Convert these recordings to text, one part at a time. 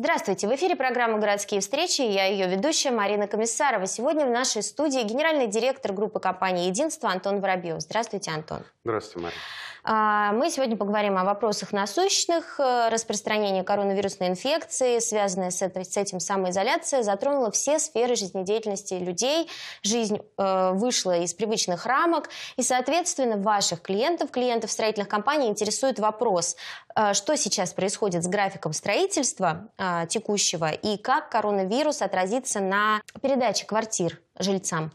Здравствуйте! В эфире программа «Городские встречи» я ее ведущая Марина Комиссарова. Сегодня в нашей студии генеральный директор группы компании «Единство» Антон Воробьев. Здравствуйте, Антон. Здравствуйте, Мария. А, мы сегодня поговорим о вопросах насущных. Э, Распространение коронавирусной инфекции, связанное с, этой, с этим самоизоляция, затронуло все сферы жизнедеятельности людей. Жизнь э, вышла из привычных рамок. И, соответственно, ваших клиентов, клиентов строительных компаний интересует вопрос, э, что сейчас происходит с графиком строительства э, текущего и как коронавирус отразится на передаче квартир жильцам.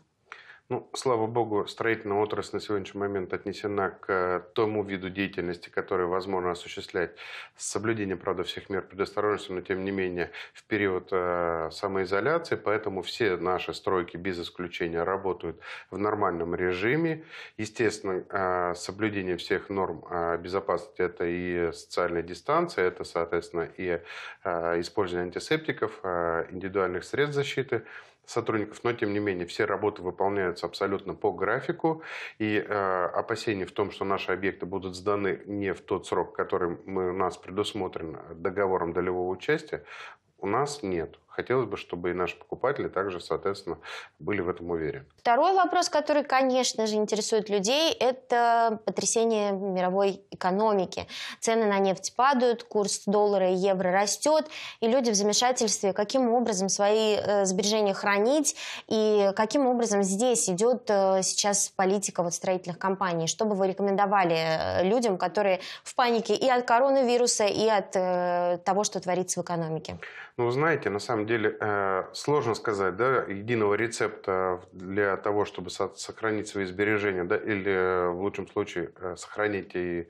Ну, слава богу, строительная отрасль на сегодняшний момент отнесена к э, тому виду деятельности, который возможно осуществлять с соблюдением, правда, всех мер предосторожности, но тем не менее в период э, самоизоляции, поэтому все наши стройки без исключения работают в нормальном режиме. Естественно, э, соблюдение всех норм э, безопасности – это и социальная дистанция, это, соответственно, и э, использование антисептиков, э, индивидуальных средств защиты – сотрудников, но тем не менее все работы выполняются абсолютно по графику, и э, опасений в том, что наши объекты будут сданы не в тот срок, который мы, у нас предусмотрен договором долевого участия, у нас нет. Хотелось бы, чтобы и наши покупатели также, соответственно, были в этом уверены. Второй вопрос, который, конечно же, интересует людей, это потрясение мировой экономики. Цены на нефть падают, курс доллара и евро растет, и люди в замешательстве, каким образом свои э, сбережения хранить, и каким образом здесь идет э, сейчас политика вот строительных компаний. Что бы вы рекомендовали э, людям, которые в панике и от коронавируса, и от того, что творится в экономике? Ну, знаете, на самом деле э, сложно сказать, да, единого рецепта для того, чтобы сохранить свои сбережения, да, или э, в лучшем случае э, сохранить и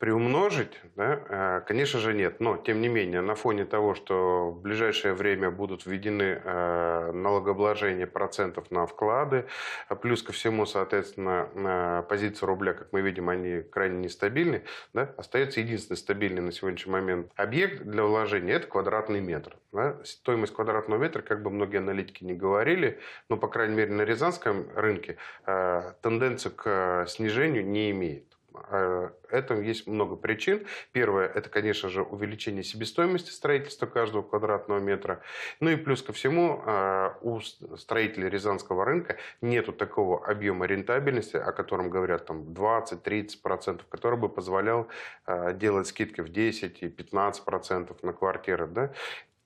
приумножить, да, э, конечно же нет. Но, тем не менее, на фоне того, что в ближайшее время будут введены э, налогообложения процентов на вклады, а плюс ко всему, соответственно, э, позиция рубля, как мы видим, они крайне нестабильны, да, остается единственный стабильный на сегодняшний момент объект для вложения – это квадратный метр. Да. Стоимость квадратного метра, как бы многие аналитики не говорили, но, по крайней мере, на рязанском рынке тенденцию к снижению не имеет. Э, Этому есть много причин. Первое, это, конечно же, увеличение себестоимости строительства каждого квадратного метра. Ну и плюс ко всему, э, у строителей рязанского рынка нет такого объема рентабельности, о котором говорят там 20-30%, который бы позволял э, делать скидки в 10 и 15% на квартиры. Да?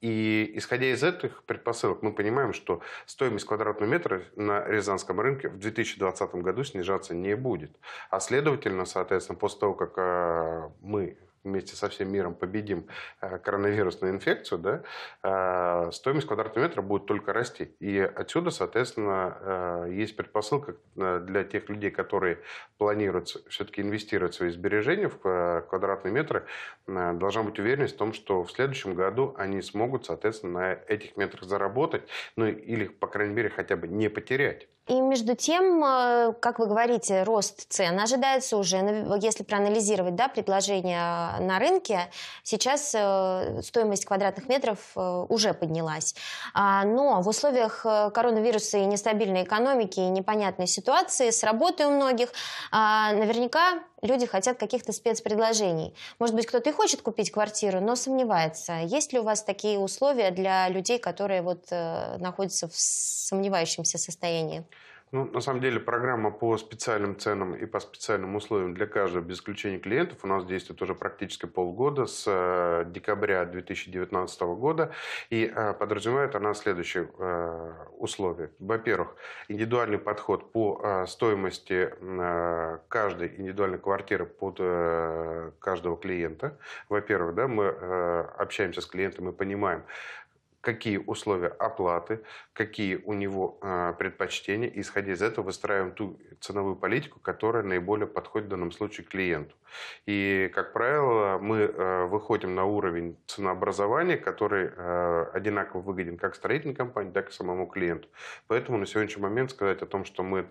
И исходя из этих предпосылок, мы понимаем, что стоимость квадратного метра на Рязанском рынке в 2020 году снижаться не будет. А следовательно, соответственно, после того, как э, мы вместе со всем миром победим э, коронавирусную инфекцию, да, э, стоимость квадратного метра будет только расти. И отсюда, соответственно, э, есть предпосылка для тех людей, которые планируют все-таки инвестировать свои сбережения в квадратные метры, должна быть уверенность в том, что в следующем году они смогут, соответственно, на этих метрах заработать, ну или, по крайней мере, хотя бы не потерять. И между тем, э, как вы говорите, рост цен ожидается уже, если проанализировать да, предложение на рынке, сейчас э, стоимость квадратных метров э, уже поднялась. А, но в условиях коронавируса и нестабильной экономики, и непонятной ситуации с работой у многих, а, наверняка люди хотят каких-то спецпредложений. Может быть, кто-то и хочет купить квартиру, но сомневается. Есть ли у вас такие условия для людей, которые вот, э, находятся в сомневающемся состоянии? Ну, на самом деле, программа по специальным ценам и по специальным условиям для каждого, без исключения клиентов, у нас действует уже практически полгода, с э, декабря 2019 года, и э, подразумевает она следующие э, условия. Во-первых, индивидуальный подход по стоимости каждой индивидуальной квартиры под каждого клиента. Во-первых, да, мы общаемся с клиентом и понимаем, какие условия оплаты, какие у него а, предпочтения. И, исходя из этого, выстраиваем ту ценовую политику, которая наиболее подходит в данном случае клиенту. И, как правило, мы а, выходим на уровень ценообразования, который а, одинаково выгоден как строительной компании, так и самому клиенту. Поэтому на сегодняшний момент сказать о том, что мы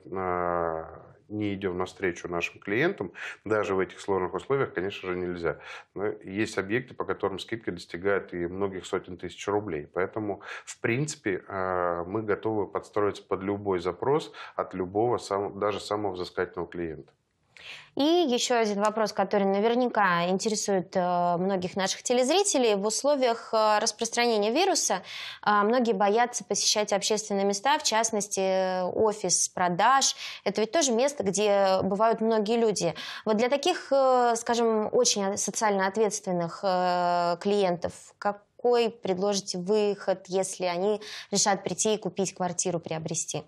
не идем навстречу нашим клиентам, даже в этих сложных условиях, конечно же, нельзя. Но есть объекты, по которым скидка достигает и многих сотен тысяч рублей. Поэтому, в принципе, а, мы готовы подстроиться под любой запрос от любого, даже самого взыскательного клиента. И еще один вопрос, который наверняка интересует э, многих наших телезрителей. В условиях э, распространения вируса э, многие боятся посещать общественные места, в частности, офис продаж. Это ведь тоже место, где бывают многие люди. Вот для таких, скажем, очень социально ответственных клиентов, какой предложите выход, если они решат прийти и купить квартиру, приобрести?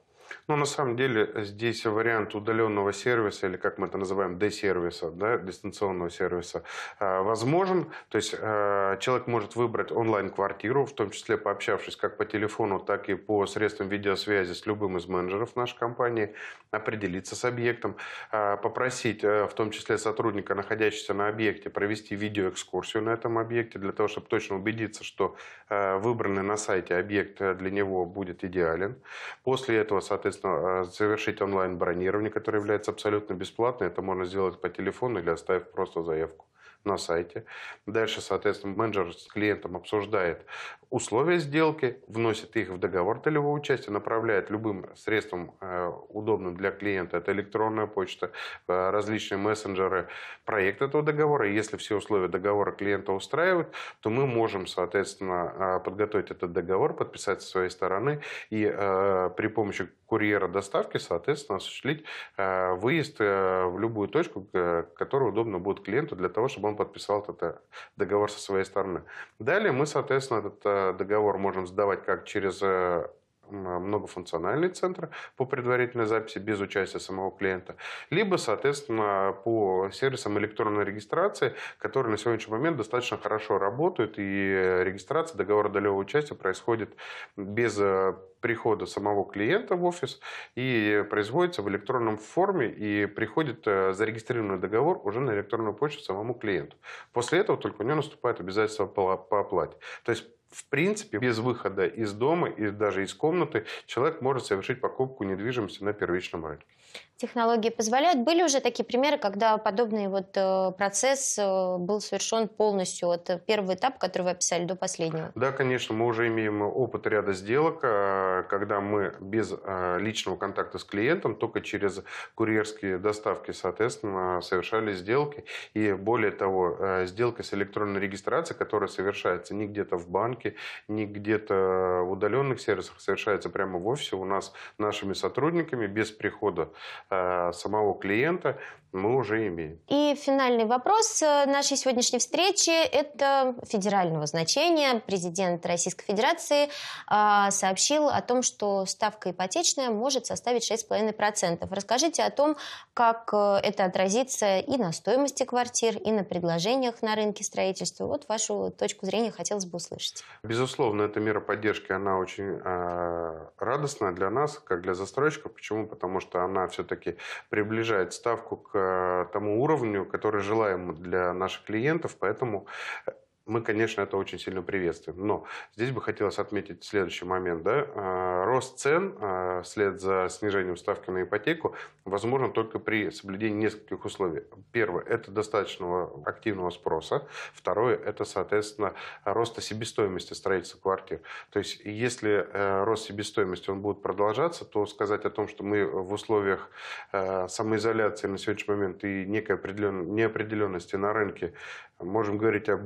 Ну, на самом деле, э, здесь вариант удаленного сервиса, или как мы это называем, D-сервиса, да, дистанционного сервиса, э, возможен. То есть э, человек может выбрать онлайн-квартиру, в том числе пообщавшись как по телефону, так и по средствам видеосвязи с любым из менеджеров нашей компании, определиться с объектом, попросить в том числе сотрудника, находящегося на объекте, провести видеоэкскурсию на этом объекте, для того, чтобы точно убедиться, что выбранный на сайте объект для него будет идеален. После этого, соответственно, соответственно, совершить а, онлайн-бронирование, которое является абсолютно бесплатным. Это можно сделать по телефону или оставив просто заявку на сайте. Дальше, соответственно, менеджер с клиентом обсуждает условия сделки, вносит их в договор долевого участия, направляет любым средством, э, удобным для клиента, это электронная почта, э, различные мессенджеры, проект этого договора. И если все условия договора клиента устраивают, то мы можем, соответственно, э, подготовить этот договор, подписать со своей стороны и при помощи курьера доставки, соответственно, осуществить выезд в любую точку, которая удобно будет клиенту для того, чтобы он он подписал этот э, договор со своей стороны. Далее мы, соответственно, этот э, договор можем сдавать как через э, многофункциональный центр по предварительной записи без участия самого клиента, либо, соответственно, по сервисам электронной регистрации, которые на сегодняшний момент достаточно хорошо работают, и регистрация договора долевого участия происходит без прихода самого клиента в офис и производится в электронном форме и приходит э, зарегистрированный договор уже на электронную почту самому клиенту. После этого только у него наступает обязательство по, оплате. То есть в принципе, без выхода из дома и даже из комнаты человек может совершить покупку недвижимости на первичном рынке технологии позволяют. Были уже такие примеры, когда подобный вот э, процесс э, был совершен полностью от э, первого этапа, который вы описали, до последнего? Да, конечно, мы уже имеем опыт ряда сделок, когда мы без личного контакта с клиентом, только через курьерские доставки, соответственно, совершали сделки. И более того, сделка с электронной регистрацией, которая совершается не где-то в банке, не где-то в удаленных сервисах, совершается прямо в офисе у нас нашими сотрудниками без прихода Э, самого клиента мы уже имеем. И финальный вопрос э, нашей сегодняшней встречи – это федерального значения. Президент Российской Федерации а, сообщил о том, что ставка ипотечная может составить 6,5%. Расскажите о том, как э, это отразится и на стоимости квартир, и на предложениях на рынке строительства. Вот вашу точку зрения хотелось бы услышать. Безусловно, эта мера поддержки, она очень радостная для нас, как для застройщиков. Почему? Потому что она все-таки все-таки приближает ставку к э, тому уровню, который желаем для наших клиентов, поэтому э, мы, конечно, это очень сильно приветствуем. Но здесь бы хотелось отметить следующий момент. Да? А, рост цен а, вслед за снижением ставки на ипотеку возможен только при соблюдении нескольких условий. Первое – это достаточного активного спроса. Второе – это, соответственно, роста себестоимости строительства квартир. То есть если э, рост себестоимости он будет продолжаться, то сказать о том, что мы в условиях э, самоизоляции на сегодняшний момент и некой неопределенности на рынке можем говорить о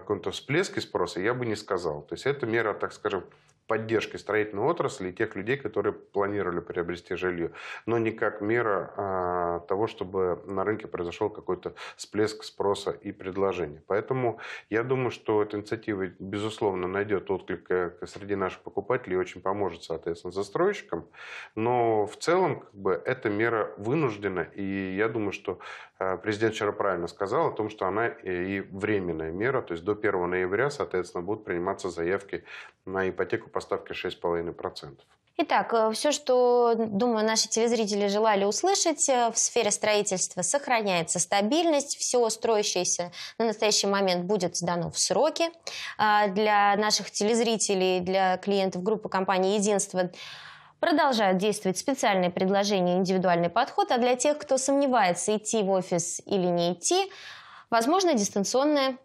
каком-то всплеске спроса, я бы не сказал. То есть это мера, так скажем, поддержкой строительной отрасли и тех людей, которые планировали приобрести жилье, но не как мера а, того, чтобы на рынке произошел какой-то всплеск спроса и предложения. Поэтому я думаю, что эта инициатива, безусловно, найдет отклик э, среди наших покупателей и очень поможет, соответственно, застройщикам. Но в целом как бы, эта мера вынуждена, и я думаю, что э, президент вчера правильно сказал о том, что она э, и временная мера, то есть до 1 ноября, соответственно, будут приниматься заявки на ипотеку по ставке 6,5%. Итак, э, все, что, думаю, наши телезрители желали услышать, э, в сфере строительства сохраняется стабильность, все строящееся на настоящий момент будет сдано в сроки. А, для наших телезрителей, для клиентов группы компании «Единство» продолжают действовать специальные предложения «Индивидуальный подход», а для тех, кто сомневается, идти в офис или не идти, возможно дистанционное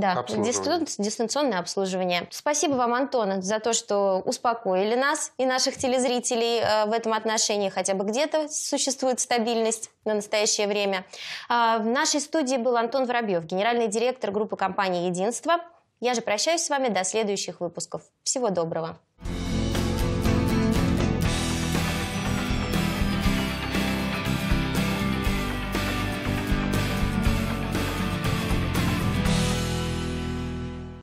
да, обслуживание. дистанционное обслуживание. Спасибо вам, Антон, за то, что успокоили нас и наших телезрителей э, в этом отношении. Хотя бы где-то существует стабильность на настоящее время. А, в нашей студии был Антон Воробьев, генеральный директор группы компании «Единство». Я же прощаюсь с вами до следующих выпусков. Всего доброго.